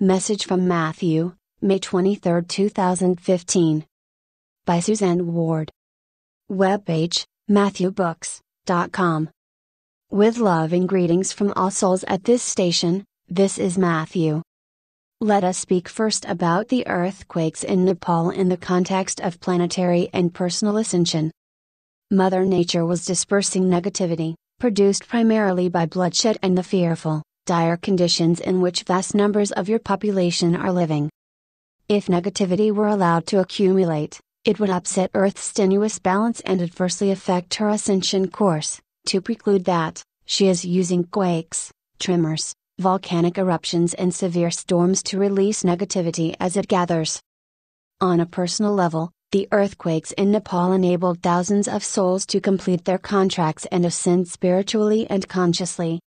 Message from Matthew, May 23, 2015. By Suzanne Ward. Webpage, MatthewBooks.com. With love and greetings from all souls at this station, this is Matthew. Let us speak first about the earthquakes in Nepal in the context of planetary and personal ascension. Mother Nature was dispersing negativity, produced primarily by bloodshed and the fearful, dire conditions in which vast numbers of your population are living. If negativity were allowed to accumulate, it would upset Earth's tenuous balance and adversely affect her ascension course. To preclude that, she is using quakes, tremors, volcanic eruptions, and severe storms to release negativity as it gathers. On a personal level, the earthquakes in Nepal enabled thousands of souls to complete their contracts and ascend spiritually and consciously,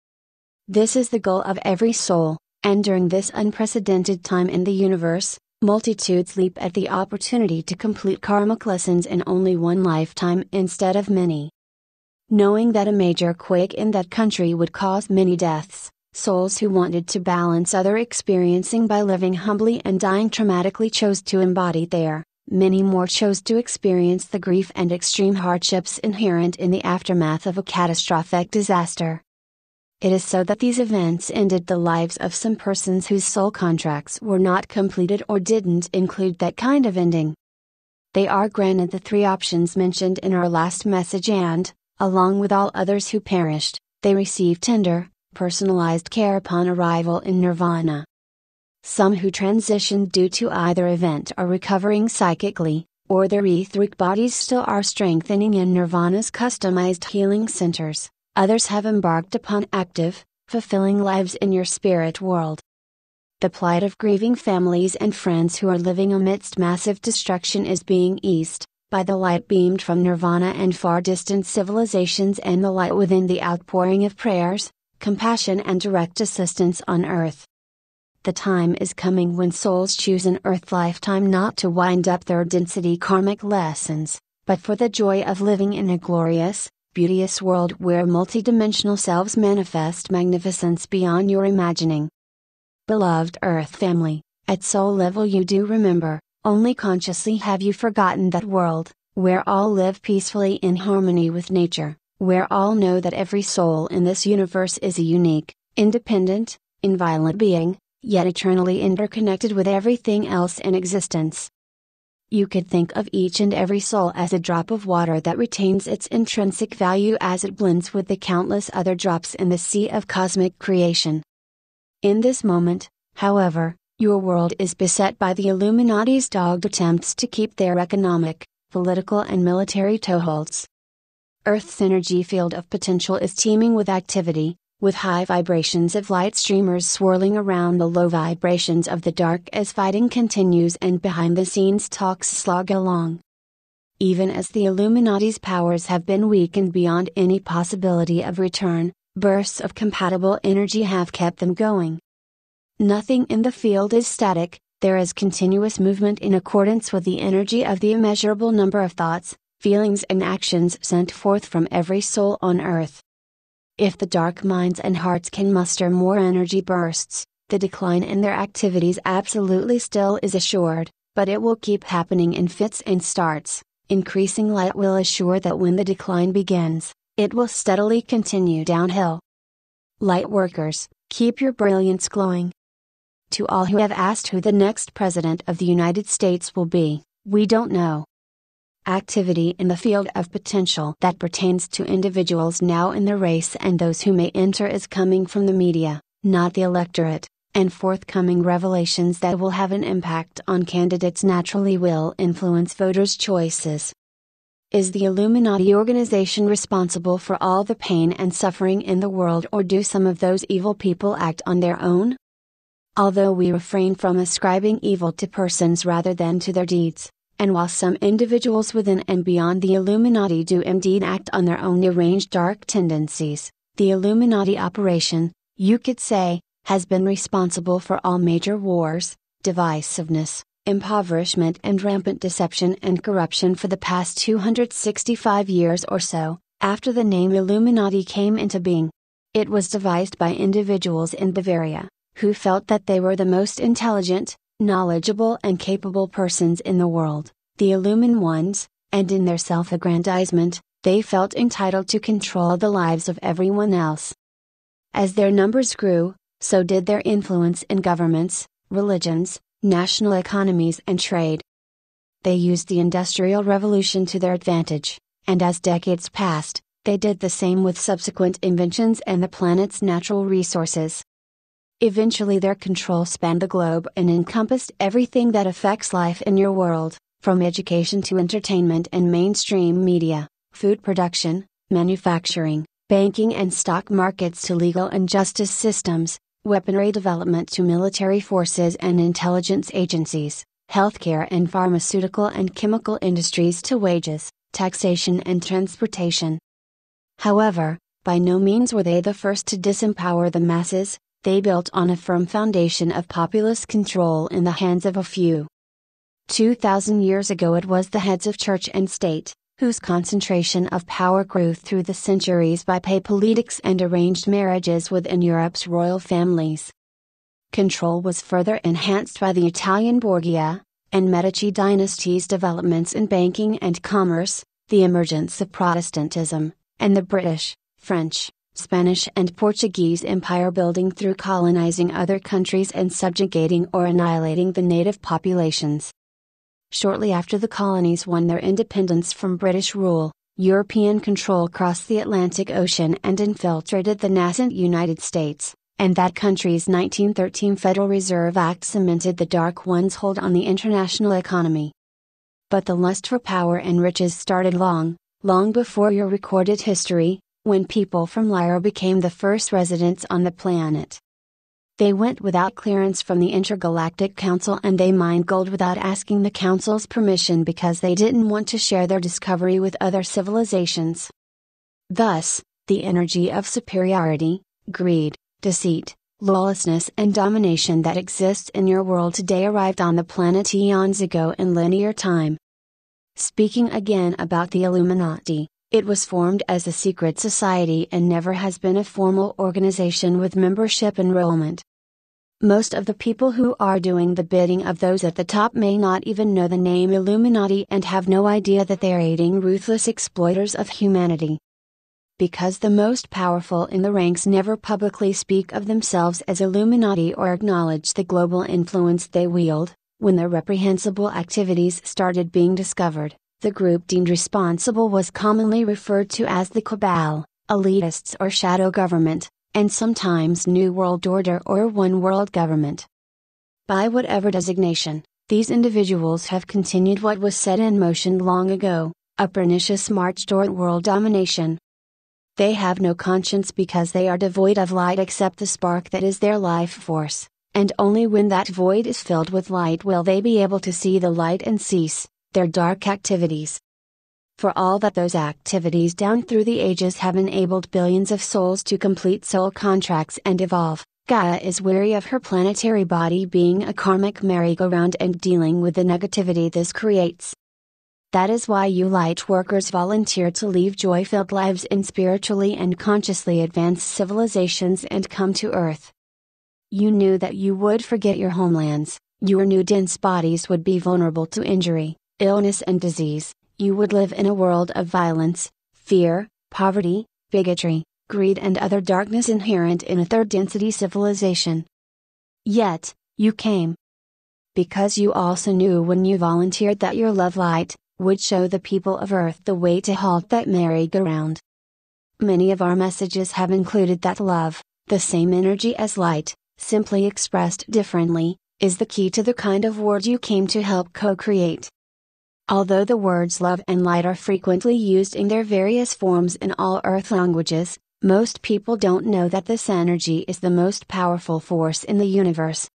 this is the goal of every soul, and during this unprecedented time in the universe, multitudes leap at the opportunity to complete karmic lessons in only one lifetime instead of many. Knowing that a major quake in that country would cause many deaths, souls who wanted to balance other experiencing by living humbly and dying traumatically chose to embody there. many more chose to experience the grief and extreme hardships inherent in the aftermath of a catastrophic disaster it is so that these events ended the lives of some persons whose soul contracts were not completed or didn't include that kind of ending. They are granted the three options mentioned in our last message and, along with all others who perished, they receive tender, personalized care upon arrival in nirvana. Some who transitioned due to either event are recovering psychically, or their etheric bodies still are strengthening in nirvana's customized healing centers others have embarked upon active, fulfilling lives in your spirit world. The plight of grieving families and friends who are living amidst massive destruction is being eased, by the light beamed from nirvana and far distant civilizations and the light within the outpouring of prayers, compassion, and direct assistance on earth. The time is coming when souls choose an earth lifetime not to wind up their density karmic lessons, but for the joy of living in a glorious, beauteous world where multidimensional selves manifest magnificence beyond your imagining. Beloved Earth family, at soul level you do remember, only consciously have you forgotten that world, where all live peacefully in harmony with nature, where all know that every soul in this universe is a unique, independent, inviolate being, yet eternally interconnected with everything else in existence. You could think of each and every soul as a drop of water that retains its intrinsic value as it blends with the countless other drops in the sea of cosmic creation. In this moment, however, your world is beset by the Illuminati's dogged attempts to keep their economic, political, and military toeholds. Earth's energy field of potential is teeming with activity, with high vibrations of light streamers swirling around the low vibrations of the dark as fighting continues and behind the scenes talks slog along. Even as the Illuminati's powers have been weakened beyond any possibility of return, bursts of compatible energy have kept them going. Nothing in the field is static, there is continuous movement in accordance with the energy of the immeasurable number of thoughts, feelings, and actions sent forth from every soul on earth. If the dark minds and hearts can muster more energy bursts, the decline in their activities absolutely still is assured, but it will keep happening in fits and starts. Increasing light will assure that when the decline begins, it will steadily continue downhill. Light workers, keep your brilliance glowing. To all who have asked who the next President of the United States will be, we don't know activity in the field of potential that pertains to individuals now in the race and those who may enter is coming from the media, not the electorate, and forthcoming revelations that will have an impact on candidates naturally will influence voters' choices. Is the Illuminati organization responsible for all the pain and suffering in the world, or do some of those evil people act on their own? Although we refrain from ascribing evil to persons rather than to their deeds, and while some individuals within and beyond the Illuminati do indeed act on their own arranged dark tendencies, the Illuminati operation, you could say, has been responsible for all major wars, divisiveness, impoverishment, and rampant deception and corruption for the past 265 years or so, after the name Illuminati came into being. It was devised by individuals in Bavaria, who felt that they were the most intelligent, knowledgeable and capable persons in the world, the illumined ones, and in their self aggrandizement, they felt entitled to control the lives of everyone else. As their numbers grew, so did their influence in governments, religions, national economies, and trade. They used the Industrial Revolution to their advantage, and as decades passed, they did the same with subsequent inventions and the planet's natural resources. Eventually, their control spanned the globe and encompassed everything that affects life in your world, from education to entertainment and mainstream media, food production, manufacturing, banking and stock markets to legal and justice systems, weaponry development to military forces and intelligence agencies, healthcare and pharmaceutical and chemical industries to wages, taxation, and transportation. However, by no means were they the first to disempower the masses they built on a firm foundation of populist control in the hands of a few. 2,000 years ago, it was the heads of church and state, whose concentration of power grew through the centuries by papal edicts and arranged marriages within Europe's royal families. Control was further enhanced by the Italian Borgia and Medici dynasties' developments in banking and commerce, the emergence of Protestantism, and the British, French, Spanish and Portuguese empire building through colonizing other countries and subjugating or annihilating the native populations. Shortly after the colonies won their independence from British rule, European control crossed the Atlantic Ocean and infiltrated the nascent United States, and that country's 1913 Federal Reserve Act cemented the Dark One's hold on the international economy. But the lust for power and riches started long, long before your recorded history, when people from Lyra became the first residents on the planet. They went without clearance from the Intergalactic Council and they mined gold without asking the Council's permission because they didn't want to share their discovery with other civilizations. Thus, the energy of superiority, greed, deceit, lawlessness, and domination that exists in your world today arrived on the planet eons ago in linear time. Speaking again about the Illuminati. It was formed as a secret society and never has been a formal organization with membership enrollment. Most of the people who are doing the bidding of those at the top may not even know the name Illuminati and have no idea that they're aiding ruthless exploiters of humanity. Because the most powerful in the ranks never publicly speak of themselves as Illuminati or acknowledge the global influence they wield, when their reprehensible activities started being discovered, the group deemed responsible was commonly referred to as the cabal, elitists or shadow government, and sometimes New World Order or One World Government. By whatever designation, these individuals have continued what was set in motion long ago a pernicious march toward world domination. They have no conscience because they are devoid of light except the spark that is their life force, and only when that void is filled with light will they be able to see the light and cease, their dark activities. For all that those activities down through the ages have enabled billions of souls to complete soul contracts and evolve, Gaia is weary of her planetary body being a karmic merry-go-round and dealing with the negativity this creates. That is why you light workers volunteer to leave joy filled lives in spiritually and consciously advanced civilizations and come to Earth. You knew that you would forget your homelands, your new dense bodies would be vulnerable to injury, illness, and disease, you would live in a world of violence, fear, poverty, bigotry, greed, and other darkness inherent in a third density civilization. Yet, you came. Because you also knew when you volunteered that your love light would show the people of Earth the way to halt that merry-go-round. Many of our messages have included that love, the same energy as light, simply expressed differently, is the key to the kind of world you came to help co create. Although the words love and light are frequently used in their various forms in all earth languages, most people don't know that this energy is the most powerful force in the universe.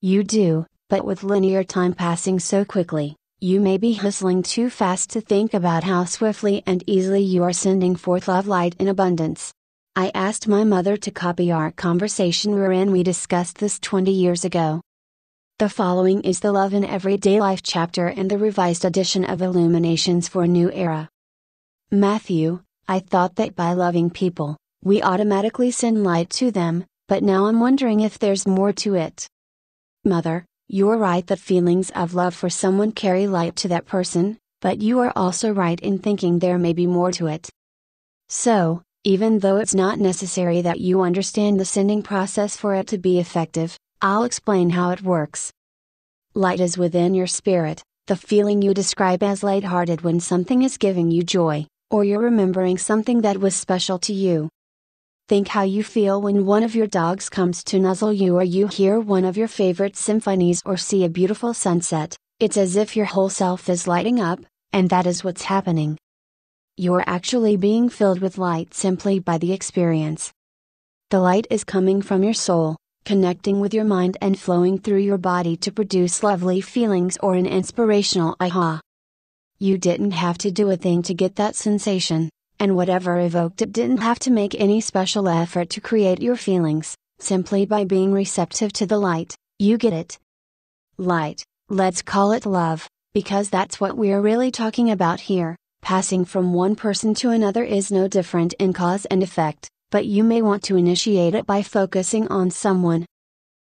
You do, but with linear time passing so quickly, you may be hustling too fast to think about how swiftly and easily you are sending forth love light in abundance. I asked my mother to copy our conversation wherein we discussed this 20 years ago, the following is the Love in Everyday Life chapter in the revised edition of Illuminations for New Era. Matthew, I thought that by loving people, we automatically send light to them, but now I'm wondering if there's more to it. Mother, you're right that feelings of love for someone carry light to that person, but you are also right in thinking there may be more to it. So, even though it's not necessary that you understand the sending process for it to be effective, I'll explain how it works. Light is within your spirit, the feeling you describe as lighthearted when something is giving you joy, or you're remembering something that was special to you. Think how you feel when one of your dogs comes to nuzzle you or you hear one of your favorite symphonies or see a beautiful sunset, it's as if your whole self is lighting up, and that is what's happening. You're actually being filled with light simply by the experience. The light is coming from your soul, connecting with your mind and flowing through your body to produce lovely feelings or an inspirational aha. You didn't have to do a thing to get that sensation, and whatever evoked it didn't have to make any special effort to create your feelings, simply by being receptive to the light, you get it. Light, let's call it love, because that's what we're really talking about here. Passing from one person to another is no different in cause and effect, but you may want to initiate it by focusing on someone.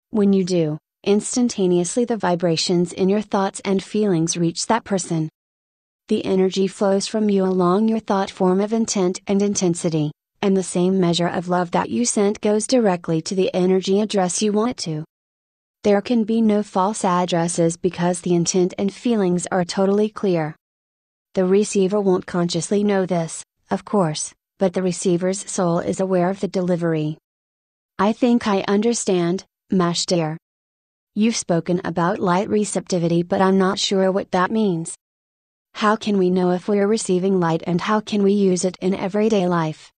When you do, instantaneously the vibrations in your thoughts and feelings reach that person. The energy flows from you along your thought form of intent and intensity, and the same measure of love that you sent goes directly to the energy address you want it to. There can be no false addresses because the intent and feelings are totally clear. The receiver won't consciously know this, of course, but the receiver's soul is aware of the delivery. I think I understand, Mashdir. You've spoken about light receptivity, but I'm not sure what that means. How can we know if we're receiving light and how can we use it in everyday life?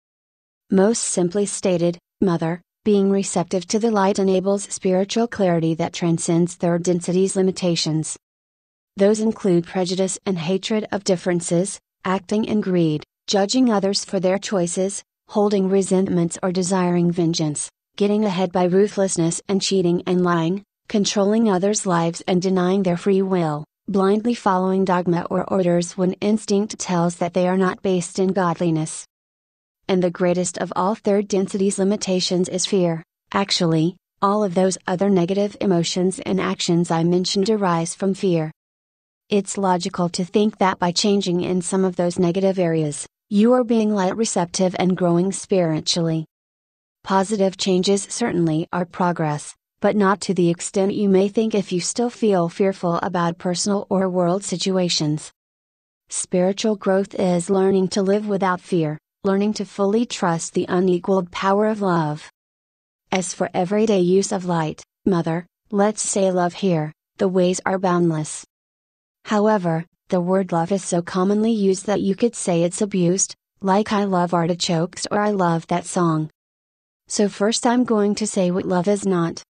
Most simply stated, Mother, being receptive to the light enables spiritual clarity that transcends third density's limitations. Those include prejudice and hatred of differences, acting and greed judging others for their choices, holding resentments or desiring vengeance, getting ahead by ruthlessness and cheating and lying, controlling others' lives and denying their free will, blindly following dogma or orders when instinct tells that they are not based in godliness. And the greatest of all third density's limitations is fear. Actually, all of those other negative emotions and actions I mentioned arise from fear. It's logical to think that by changing in some of those negative areas, you are being light receptive and growing spiritually. Positive changes certainly are progress, but not to the extent you may think if you still feel fearful about personal or world situations. Spiritual growth is learning to live without fear, learning to fully trust the unequaled power of love. As for everyday use of light, mother, let's say love here, the ways are boundless. However, the word love is so commonly used that you could say it's abused, like I love artichokes or I love that song. So, first, I'm going to say what love is not.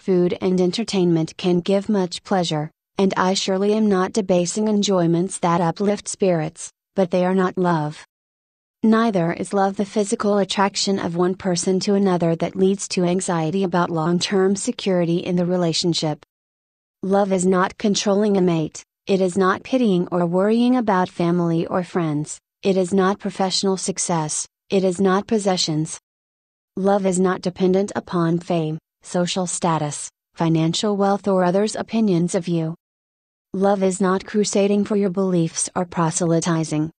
Food and entertainment can give much pleasure, and I surely am not debasing enjoyments that uplift spirits, but they are not love. Neither is love the physical attraction of one person to another that leads to anxiety about long term security in the relationship. Love is not controlling a mate, it is not pitying or worrying about family or friends, it is not professional success, it is not possessions. Love is not dependent upon fame, social status, financial wealth, or others' opinions of you. Love is not crusading for your beliefs or proselytizing,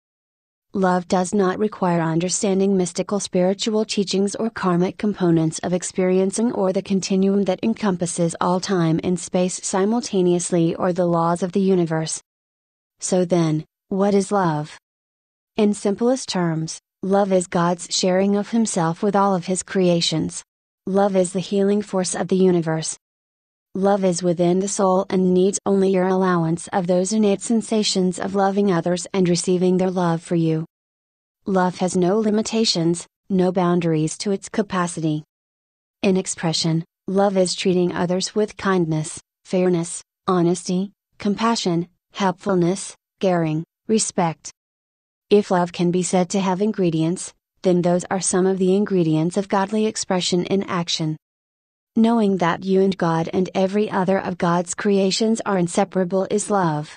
Love does not require understanding mystical spiritual teachings or karmic components of experiencing or the continuum that encompasses all time and space simultaneously or the laws of the universe. So then, what is love? In simplest terms, love is God's sharing of Himself with all of His creations. Love is the healing force of the universe. Love is within the soul and needs only your allowance of those innate sensations of loving others and receiving their love for you. Love has no limitations, no boundaries to its capacity. In expression, love is treating others with kindness, fairness, honesty, compassion, helpfulness, caring, respect. If love can be said to have ingredients, then those are some of the ingredients of godly expression in action. Knowing that you and God and every other of God's creations are inseparable is love.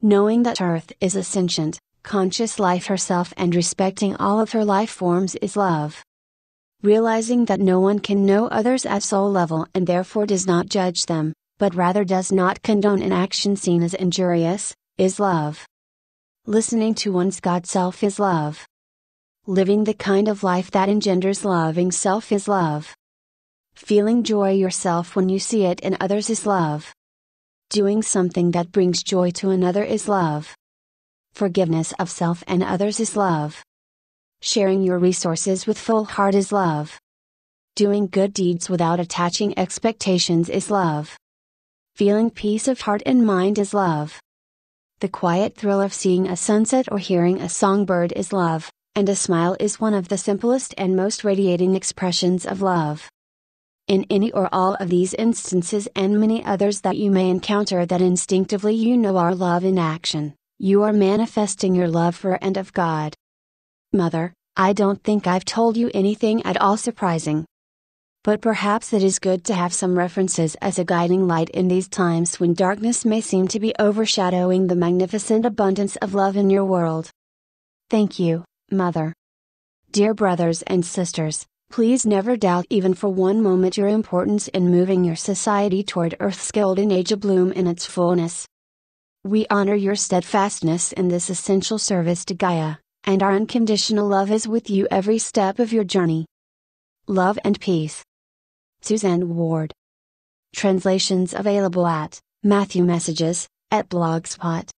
Knowing that Earth is a sentient, conscious life herself and respecting all of her life forms is love. Realizing that no one can know others at soul level and therefore does not judge them, but rather does not condone an action seen as injurious, is love. Listening to one's God self is love. Living the kind of life that engenders loving self is love. Feeling joy yourself when you see it in others is love. Doing something that brings joy to another is love. Forgiveness of self and others is love. Sharing your resources with full heart is love. Doing good deeds without attaching expectations is love. Feeling peace of heart and mind is love. The quiet thrill of seeing a sunset or hearing a songbird is love, and a smile is one of the simplest and most radiating expressions of love. In any or all of these instances and many others that you may encounter that instinctively you know are love in action, you are manifesting your love for and of God. Mother, I don't think I've told you anything at all surprising. But perhaps it is good to have some references as a guiding light in these times when darkness may seem to be overshadowing the magnificent abundance of love in your world. Thank you, Mother. Dear brothers and sisters, Please never doubt even for one moment your importance in moving your society toward Earth's golden age of bloom in its fullness. We honor your steadfastness in this essential service to Gaia, and our unconditional love is with you every step of your journey. Love and Peace. Suzanne Ward. Translations available at Matthew Messages, at Blogspot.